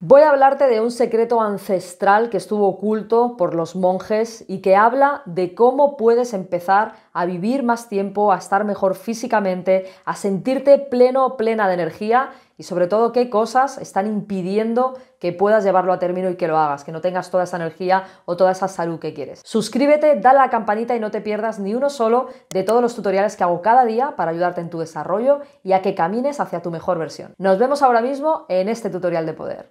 Voy a hablarte de un secreto ancestral que estuvo oculto por los monjes y que habla de cómo puedes empezar a vivir más tiempo, a estar mejor físicamente, a sentirte pleno, plena de energía y sobre todo qué cosas están impidiendo que puedas llevarlo a término y que lo hagas, que no tengas toda esa energía o toda esa salud que quieres. Suscríbete, dale a la campanita y no te pierdas ni uno solo de todos los tutoriales que hago cada día para ayudarte en tu desarrollo y a que camines hacia tu mejor versión. Nos vemos ahora mismo en este tutorial de poder.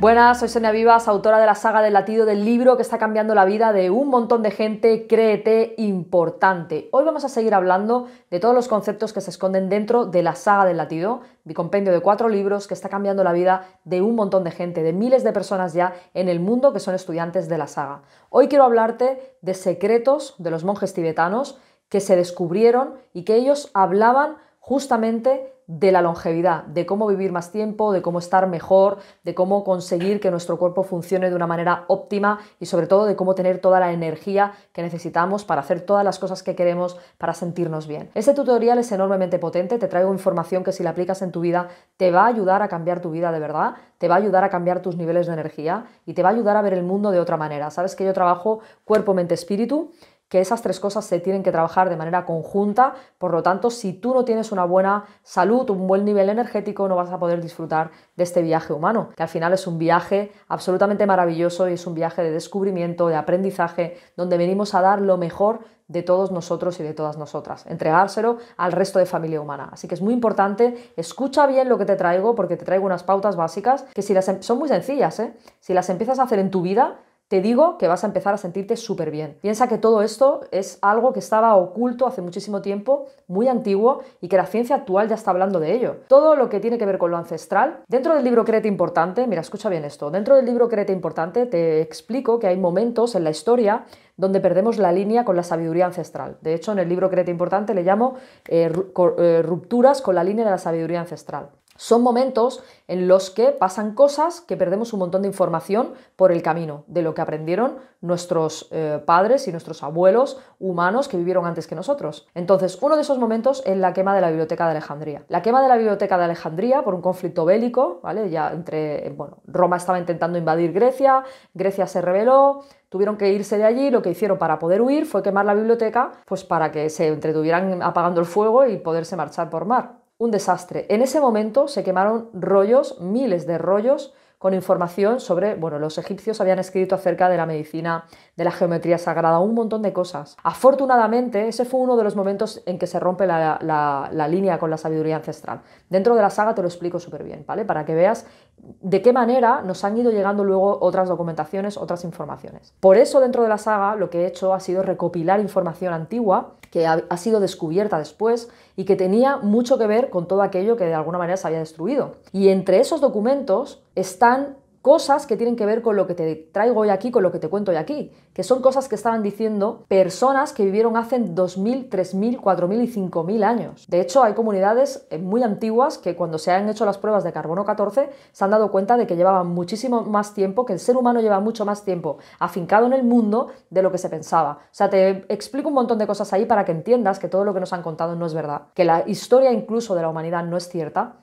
Buenas, soy Sonia Vivas, autora de la saga del latido del libro que está cambiando la vida de un montón de gente, créete importante. Hoy vamos a seguir hablando de todos los conceptos que se esconden dentro de la saga del latido, mi compendio de cuatro libros que está cambiando la vida de un montón de gente, de miles de personas ya en el mundo que son estudiantes de la saga. Hoy quiero hablarte de secretos de los monjes tibetanos que se descubrieron y que ellos hablaban justamente de la longevidad, de cómo vivir más tiempo, de cómo estar mejor, de cómo conseguir que nuestro cuerpo funcione de una manera óptima y sobre todo de cómo tener toda la energía que necesitamos para hacer todas las cosas que queremos para sentirnos bien. Este tutorial es enormemente potente, te traigo información que si la aplicas en tu vida te va a ayudar a cambiar tu vida de verdad, te va a ayudar a cambiar tus niveles de energía y te va a ayudar a ver el mundo de otra manera. Sabes que yo trabajo cuerpo, mente, espíritu que esas tres cosas se tienen que trabajar de manera conjunta. Por lo tanto, si tú no tienes una buena salud, un buen nivel energético, no vas a poder disfrutar de este viaje humano, que al final es un viaje absolutamente maravilloso y es un viaje de descubrimiento, de aprendizaje, donde venimos a dar lo mejor de todos nosotros y de todas nosotras, entregárselo al resto de familia humana. Así que es muy importante, escucha bien lo que te traigo porque te traigo unas pautas básicas que si las em-, son muy sencillas, ¿eh? si las empiezas a hacer en tu vida, te digo que vas a empezar a sentirte súper bien. Piensa que todo esto es algo que estaba oculto hace muchísimo tiempo, muy antiguo, y que la ciencia actual ya está hablando de ello. Todo lo que tiene que ver con lo ancestral, dentro del libro Crete Importante, mira, escucha bien esto, dentro del libro Crete Importante te explico que hay momentos en la historia donde perdemos la línea con la sabiduría ancestral. De hecho, en el libro Crete Importante le llamo eh, eh, rupturas con la línea de la sabiduría ancestral son momentos en los que pasan cosas que perdemos un montón de información por el camino, de lo que aprendieron nuestros eh, padres y nuestros abuelos humanos que vivieron antes que nosotros. Entonces, uno de esos momentos es la quema de la Biblioteca de Alejandría. La quema de la Biblioteca de Alejandría por un conflicto bélico, ¿vale? Ya entre, eh, bueno, Roma estaba intentando invadir Grecia, Grecia se rebeló, tuvieron que irse de allí, lo que hicieron para poder huir fue quemar la biblioteca, pues para que se entretuvieran apagando el fuego y poderse marchar por mar un desastre. En ese momento se quemaron rollos, miles de rollos, con información sobre, bueno, los egipcios habían escrito acerca de la medicina, de la geometría sagrada, un montón de cosas. Afortunadamente, ese fue uno de los momentos en que se rompe la, línea con la sabiduría ancestral. Dentro de la saga te lo explico súper bien, ¿vale? Para que veas de qué manera nos han ido llegando luego otras documentaciones, otras informaciones. Por eso, dentro de la saga, lo que he hecho ha sido recopilar información antigua que ha sido descubierta después y que tenía mucho que ver con todo aquello que de alguna manera se había destruido. Y entre esos documentos están cosas que tienen que ver con lo que te traigo hoy aquí, con lo que te cuento hoy aquí, que son cosas que estaban diciendo personas que vivieron hace 2.000, 3.000, 4.000 y 5.000 años. De hecho, hay comunidades eh, muy antiguas que cuando se han hecho las pruebas de carbono 14 se han dado cuenta de que llevaban muchísimo más tiempo, que el ser humano lleva mucho más tiempo afincado en el mundo de lo que se pensaba. O sea, te explico un montón de cosas ahí para que entiendas que todo lo que nos han contado no es verdad, que la historia incluso de la humanidad no es cierta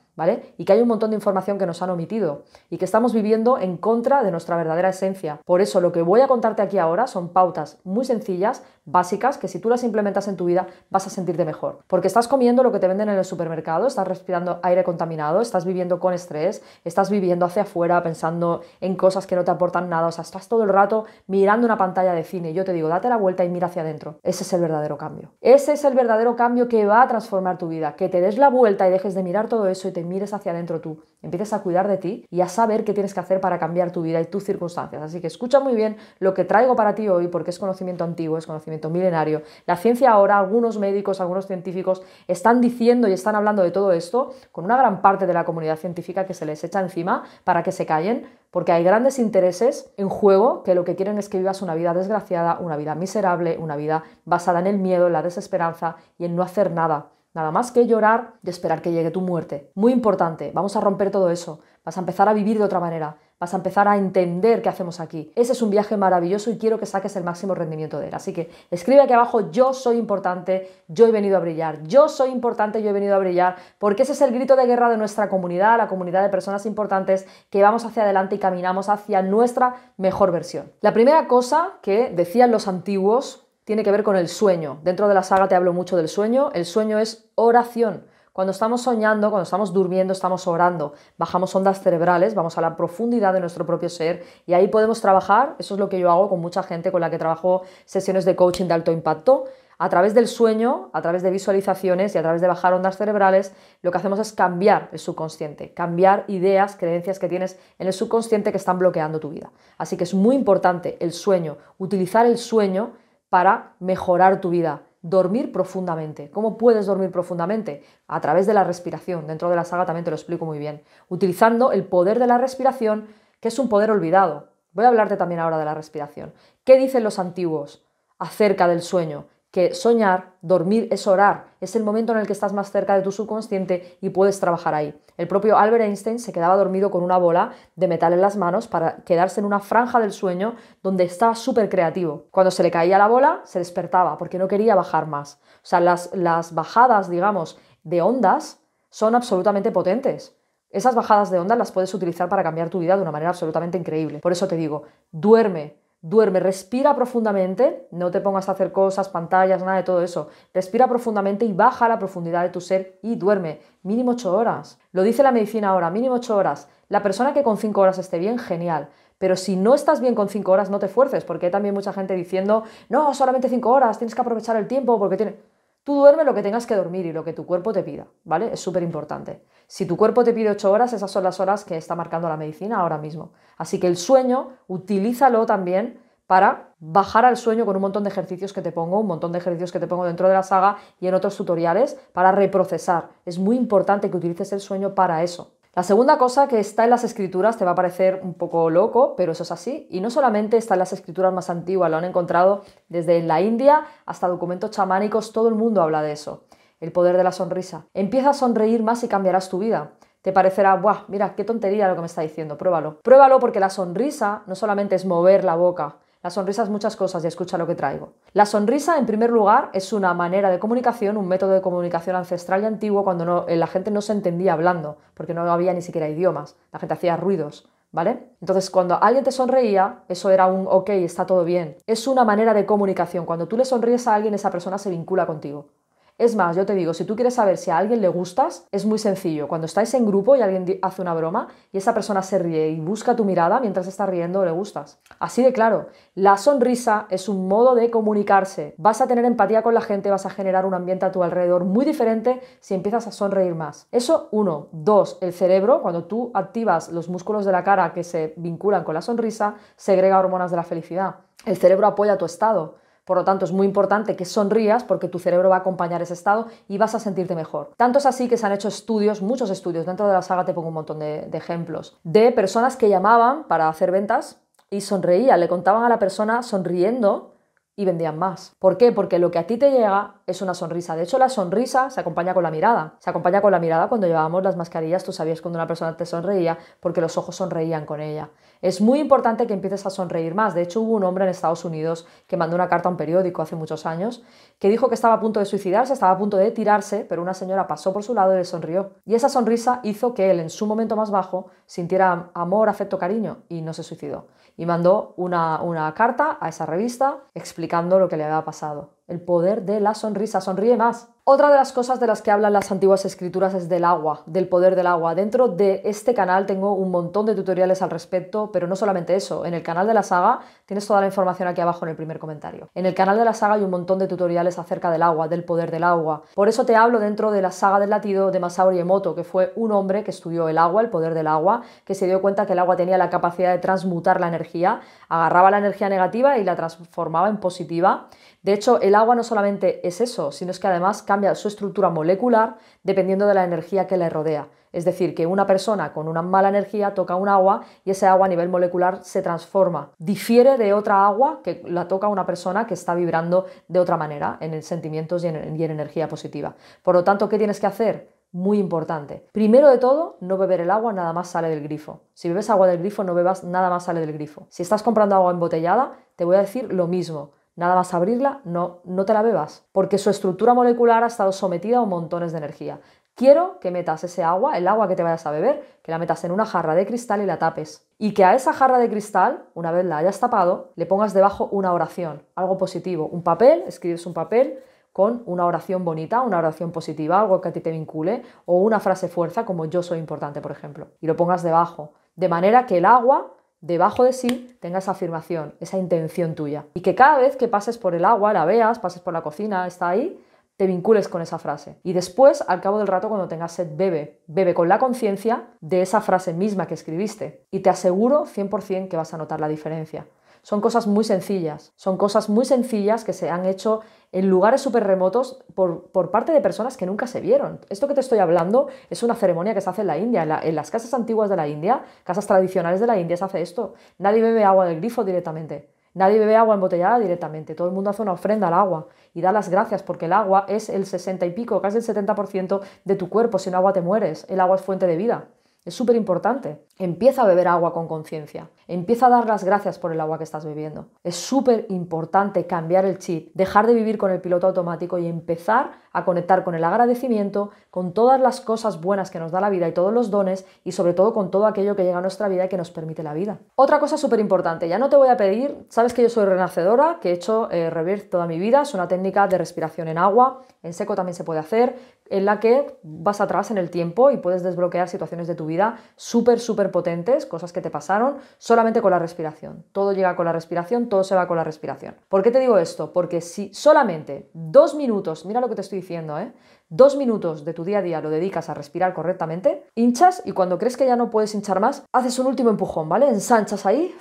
y que hay un montón de información que nos han omitido y que estamos viviendo en contra de nuestra verdadera esencia. Por eso lo que voy a contarte aquí ahora son pautas muy sencillas, básicas, que si tú las implementas en tu vida vas a sentirte mejor. Porque estás comiendo lo que te venden en el supermercado, estás respirando aire contaminado, estás viviendo con estrés, estás viviendo hacia afuera pensando en cosas que no te aportan nada, o sea, estás todo el rato mirando una pantalla de cine. Yo te digo, date la vuelta y mira hacia adentro. Ese es el verdadero cambio. Ese es el verdadero cambio que va a transformar tu vida, que te des la vuelta y dejes de mirar todo eso y te mires hacia adentro tú, empieces a cuidar de ti y a saber qué tienes que hacer para cambiar tu vida y tus circunstancias. Así que escucha muy bien lo que traigo para ti hoy, porque es conocimiento antiguo, es conocimiento milenario. La ciencia ahora, algunos médicos, algunos científicos están diciendo y están hablando de todo esto con una gran parte de la comunidad científica que se les echa encima para que se callen, porque hay grandes intereses en juego que lo que quieren es que vivas una vida desgraciada, una vida miserable, una vida basada en el miedo, en la desesperanza y en no hacer nada. Nada más que llorar y esperar que llegue tu muerte. Muy importante, vamos a romper todo eso. Vas a empezar a vivir de otra manera. Vas a empezar a entender qué hacemos aquí. Ese es un viaje maravilloso y quiero que saques el máximo rendimiento de él. Así que escribe aquí abajo, yo soy importante, yo he venido a brillar. Yo soy importante, yo he venido a brillar. Porque ese es el grito de guerra de nuestra comunidad, la comunidad de personas importantes que vamos hacia adelante y caminamos hacia nuestra mejor versión. La primera cosa que decían los antiguos tiene que ver con el sueño. Dentro de la saga te hablo mucho del sueño. El sueño es oración. Cuando estamos soñando, cuando estamos durmiendo, estamos orando, bajamos ondas cerebrales, vamos a la profundidad de nuestro propio ser y ahí podemos trabajar, eso es lo que yo hago con mucha gente con la que trabajo sesiones de coaching de alto impacto, a través del sueño, a través de visualizaciones y a través de bajar ondas cerebrales, lo que hacemos es cambiar el subconsciente, cambiar ideas, creencias que tienes en el subconsciente que están bloqueando tu vida. Así que es muy importante el sueño, utilizar el sueño para mejorar tu vida. Dormir profundamente. ¿Cómo puedes dormir profundamente? A través de la respiración. Dentro de la saga también te lo explico muy bien. Utilizando el poder de la respiración, que es un poder olvidado. Voy a hablarte también ahora de la respiración. ¿Qué dicen los antiguos acerca del sueño? que soñar, dormir es orar, es el momento en el que estás más cerca de tu subconsciente y puedes trabajar ahí. El propio Albert Einstein se quedaba dormido con una bola de metal en las manos para quedarse en una franja del sueño donde estaba súper creativo. Cuando se le caía la bola, se despertaba porque no quería bajar más. O sea, las, las bajadas, digamos, de ondas son absolutamente potentes. Esas bajadas de ondas las puedes utilizar para cambiar tu vida de una manera absolutamente increíble. Por eso te digo, duerme, Duerme, respira profundamente, no te pongas a hacer cosas, pantallas, nada de todo eso. Respira profundamente y baja la profundidad de tu ser y duerme, mínimo ocho horas. Lo dice la medicina ahora, mínimo ocho horas. La persona que con cinco horas esté bien, genial. Pero si no estás bien con cinco horas, no te fuerces, porque hay también mucha gente diciendo, no, solamente cinco horas, tienes que aprovechar el tiempo porque tiene... Tú duerme lo que tengas que dormir y lo que tu cuerpo te pida, ¿vale? Es súper importante. Si tu cuerpo te pide 8 horas, esas son las horas que está marcando la medicina ahora mismo. Así que el sueño, utilízalo también para bajar al sueño con un montón de ejercicios que te pongo, un montón de ejercicios que te pongo dentro de la saga y en otros tutoriales para reprocesar. Es muy importante que utilices el sueño para eso. La segunda cosa que está en las escrituras te va a parecer un poco loco, pero eso es así. Y no solamente está en las escrituras más antiguas, lo han encontrado desde la India hasta documentos chamánicos, todo el mundo habla de eso. El poder de la sonrisa. Empieza a sonreír más y cambiarás tu vida te parecerá, ¡buah! Mira, qué tontería lo que me está diciendo, pruébalo. Pruébalo porque la sonrisa no solamente es mover la boca, la sonrisa es muchas cosas y escucha lo que traigo. La sonrisa, en primer lugar, es una manera de comunicación, un método de comunicación ancestral y antiguo cuando eh, la gente no se entendía hablando, porque no había ni siquiera idiomas, la gente hacía ruidos. ¿Vale? Entonces, cuando alguien te sonreía, eso era un ok, está todo bien. Es una manera de comunicación. Cuando tú le sonríes a alguien, esa persona se vincula contigo. Es más, yo te digo, si tú quieres saber si a alguien le gustas, es muy sencillo. Cuando estáis en grupo y alguien hace una broma y esa persona se ríe y busca tu mirada mientras está riendo, le gustas. Así de claro, la sonrisa es un modo de comunicarse. Vas a tener empatía con la gente, vas a generar un ambiente a tu alrededor muy diferente si empiezas a sonreír más. Eso uno. Dos, el cerebro, cuando tú activas los músculos de la cara que se vinculan con la sonrisa, segrega hormonas de la felicidad. El cerebro apoya tu estado. Por lo tanto, es muy importante que sonrías porque tu cerebro va a acompañar ese estado y vas a sentirte mejor. Tanto es así que se han hecho estudios, muchos estudios, dentro de la saga te pongo un montón de, ejemplos, de personas que llamaban para hacer ventas y sonreían, le contaban a la persona sonriendo y vendían más. ¿Por qué? Porque lo que a ti te llega es una sonrisa. De hecho, la sonrisa se acompaña con la mirada. Se acompaña con la mirada cuando llevábamos las mascarillas, tú sabías cuando una persona te sonreía porque los ojos sonreían con ella. Es muy importante que empieces a sonreír más. De hecho, hubo un hombre en Estados Unidos que mandó una carta a un periódico hace muchos años que dijo que estaba a punto de suicidarse, estaba a punto de tirarse, pero una señora pasó por su lado y le sonrió. Y esa sonrisa hizo que él, en su momento más bajo, sintiera amor, afecto, cariño y no se suicidó. Y mandó una, una carta a esa revista explicando lo que le había pasado el poder de la sonrisa. Sonríe más. Otra de las cosas de las que hablan las antiguas escrituras es del agua, del poder del agua. Dentro de este canal tengo un montón de tutoriales al respecto, pero no solamente eso. En el canal de la saga tienes toda la información aquí abajo en el primer comentario. En el canal de la saga hay un montón de tutoriales acerca del agua, del poder del agua. Por eso te hablo dentro de la saga del latido de Masaori Emoto, que fue un hombre que estudió el agua, el poder del agua, que se dio cuenta que el agua tenía la capacidad de transmutar la energía, agarraba la energía negativa y la transformaba en positiva. De hecho, el agua no solamente es eso, sino que además cambia su estructura molecular dependiendo de la energía que le rodea. Es decir, que una persona con una mala energía toca un agua y ese agua a nivel molecular se transforma. Difiere de otra agua que la toca una persona que está vibrando de otra manera en sentimientos y en, y en energía positiva. Por lo tanto, ¿qué tienes que hacer? muy importante. Primero de todo, no beber el agua nada más sale del grifo. Si bebes agua del grifo, no bebas nada más sale del grifo. Si estás comprando agua embotellada, te voy a decir lo mismo. Nada más abrirla, no, no te la bebas, porque su estructura molecular ha estado sometida a montones de energía. Quiero que metas ese agua, el agua que te vayas a beber, que la metas en una jarra de cristal y la tapes. Y que a esa jarra de cristal, una vez la hayas tapado, le pongas debajo una oración, algo positivo, un papel, escribes un papel con una oración bonita, una oración positiva, algo que a ti te vincule, o una frase fuerza como yo soy importante, por ejemplo, y lo pongas debajo. De manera que el agua debajo de sí tenga esa afirmación, esa intención tuya. Y que cada vez que pases por el agua, la veas, pases por la cocina, está ahí, te vincules con esa frase. Y después, al cabo del rato, cuando tengas sed, bebe. Bebe con la conciencia de esa frase misma que escribiste. Y te aseguro 100% que vas a notar la diferencia. Son cosas muy sencillas, son cosas muy sencillas que se han hecho en lugares súper remotos por, parte de personas que nunca se vieron. Esto que te estoy hablando es una ceremonia que se hace en la India, en, las casas antiguas de la India, casas tradicionales de la India se hace esto. Nadie bebe agua del grifo directamente. Nadie bebe agua embotellada directamente, todo el mundo hace una ofrenda al agua y da las gracias porque el agua es el 60 y pico, casi el 70% de tu cuerpo, sin agua te mueres, el agua es fuente de vida. Es súper importante. Empieza a beber agua con conciencia. Empieza a dar las gracias por el agua que estás bebiendo. Es súper importante cambiar el chip, dejar de vivir con el piloto automático y empezar a conectar con el agradecimiento, con todas las cosas buenas que nos da la vida y todos los dones y sobre todo con todo aquello que llega a nuestra vida y que nos permite la vida. Otra cosa súper importante, ya no te voy a pedir, sabes que yo soy renacedora, que he hecho eh, toda mi vida, es una técnica de respiración en agua, en seco también se puede hacer, en la que vas atrás en el tiempo y puedes desbloquear situaciones de tu vida súper, súper potentes, cosas que te pasaron solamente con la respiración. Todo llega con la respiración, todo se va con la respiración. ¿Por qué te digo esto? Porque si solamente dos minutos, mira lo que te estoy diciendo, ¿eh? dos minutos de tu día a día lo dedicas a respirar correctamente, hinchas y cuando crees que ya no puedes hinchar más, haces un último empujón, ¿vale? Ensanchas ahí,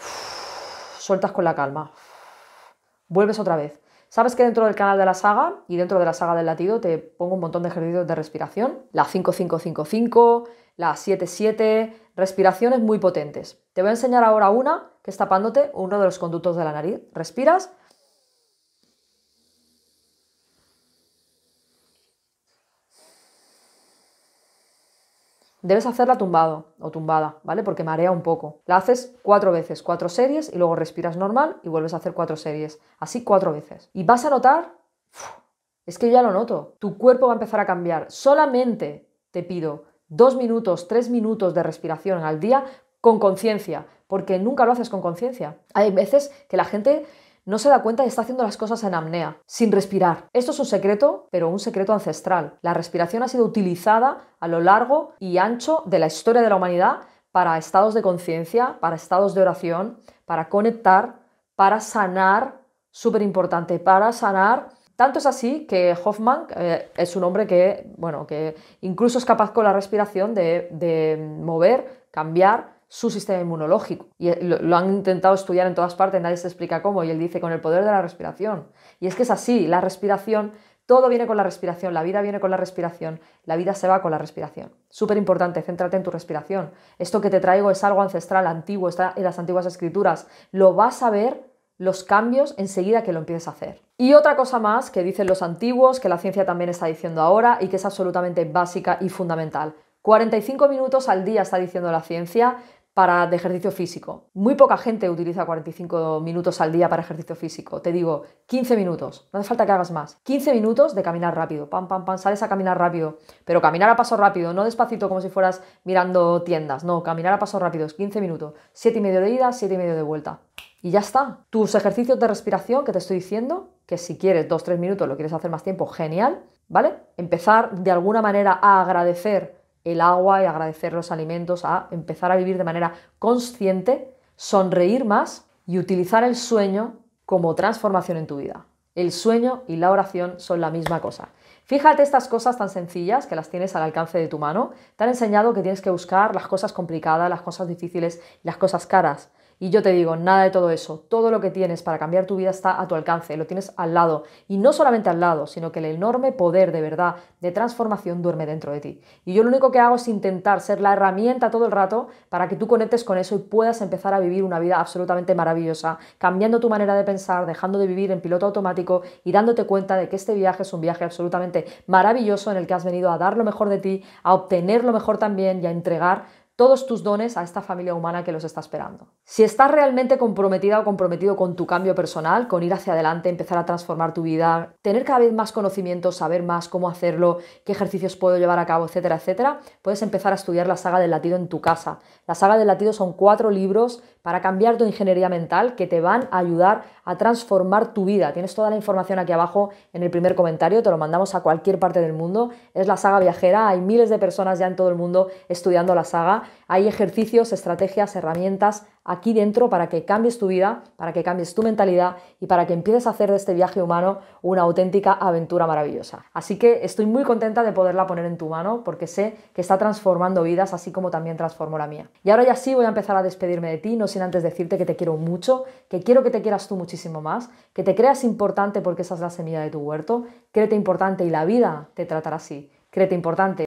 sueltas con la calma, vuelves otra vez Sabes que dentro del canal de la saga y dentro de la saga del latido te pongo un montón de ejercicios de respiración, la 5555, la 77, respiraciones muy potentes. Te voy a enseñar ahora una que es tapándote uno de los conductos de la nariz. Respiras Debes hacerla tumbado o tumbada, ¿vale? Porque marea un poco. La haces cuatro veces, cuatro series y luego respiras normal y vuelves a hacer cuatro series. Así cuatro veces. Y vas a notar, es que yo ya lo noto, tu cuerpo va a empezar a cambiar. Solamente te pido dos minutos, tres minutos de respiración al día con conciencia, porque nunca lo haces con conciencia. Hay veces que la gente no se da cuenta y está haciendo las cosas en apnea, sin respirar. Esto es un secreto, pero un secreto ancestral. La respiración ha sido utilizada a lo largo y ancho de la historia de la humanidad para estados de conciencia, para estados de oración, para conectar, para sanar, súper importante, para sanar tanto es así que Hoffman eh, es un hombre que, bueno, que incluso es capaz con la respiración de mover, cambiar su sistema inmunológico. Y eh, lo, han intentado estudiar en todas partes, nadie se explica cómo, y él dice con el poder de la respiración. Y es que es así, la respiración, todo viene con la respiración, la vida viene con la respiración, la vida se va con la respiración. Súper importante, céntrate en tu respiración. Esto que te traigo es algo ancestral, antiguo, está en las antiguas escrituras. Lo vas a ver los cambios enseguida que lo empieces a hacer. Y otra cosa más que dicen los antiguos, que la ciencia también está diciendo ahora y que es absolutamente básica y fundamental. 45 minutos al día está diciendo la ciencia para de ejercicio físico. Muy poca gente utiliza 45 minutos al día para ejercicio físico. Te digo, 15 minutos, no hace falta que hagas más. 15 minutos de caminar rápido, pam, pam, pam, sales a caminar rápido, pero caminar a paso rápido, no despacito como si fueras mirando tiendas, no, caminar a paso rápido, 15 minutos, 7 y medio de ida, 7 y medio de vuelta. Y ya está. Tus ejercicios de respiración que te estoy diciendo, que si quieres 2-3 minutos, lo quieres hacer más tiempo, genial, ¿vale? Empezar de alguna manera a agradecer el agua y agradecer los alimentos, a empezar a vivir de manera consciente, sonreír más y utilizar el sueño como transformación en tu vida. El sueño y la oración son la misma cosa. Fíjate estas cosas tan sencillas que las tienes al alcance de tu mano. Te han enseñado que tienes que buscar las cosas complicadas, las cosas difíciles, y las cosas caras. Y yo te digo, nada de todo eso. Todo lo que tienes para cambiar tu vida está a tu alcance, lo tienes al lado. Y no solamente al lado, sino que el enorme poder de verdad de transformación duerme dentro de ti. Y yo lo único que hago es intentar ser la herramienta todo el rato para que tú conectes con eso y puedas empezar a vivir una vida absolutamente maravillosa, cambiando tu manera de pensar, dejando de vivir en piloto automático y dándote cuenta de que este viaje es un viaje absolutamente maravilloso en el que has venido a dar lo mejor de ti, a obtener lo mejor también y a entregar todos tus dones a esta familia humana que los está esperando. Si estás realmente comprometida o comprometido con tu cambio personal, con ir hacia adelante, empezar a transformar tu vida, tener cada vez más conocimiento, saber más cómo hacerlo, qué ejercicios puedo llevar a cabo, etcétera, etcétera, puedes empezar a estudiar la saga del latido en tu casa. La saga del latido son cuatro libros para cambiar tu ingeniería mental que te van a ayudar a transformar tu vida. Tienes toda la información aquí abajo en el primer comentario, te lo mandamos a cualquier parte del mundo. Es la saga viajera, hay miles de personas ya en todo el mundo estudiando la saga. Hay ejercicios, estrategias, herramientas aquí dentro para que cambies tu vida, para que cambies tu mentalidad y para que empieces a hacer de este viaje humano una auténtica aventura maravillosa. Así que estoy muy contenta de poderla poner en tu mano porque sé que está transformando vidas así como también transformó la mía. Y ahora ya sí voy a empezar a despedirme de ti, no sin antes decirte que te quiero mucho, que quiero que te quieras tú muchísimo más, que te creas importante porque esa es la semilla de tu huerto, créete importante y la vida te tratará así, créete importante.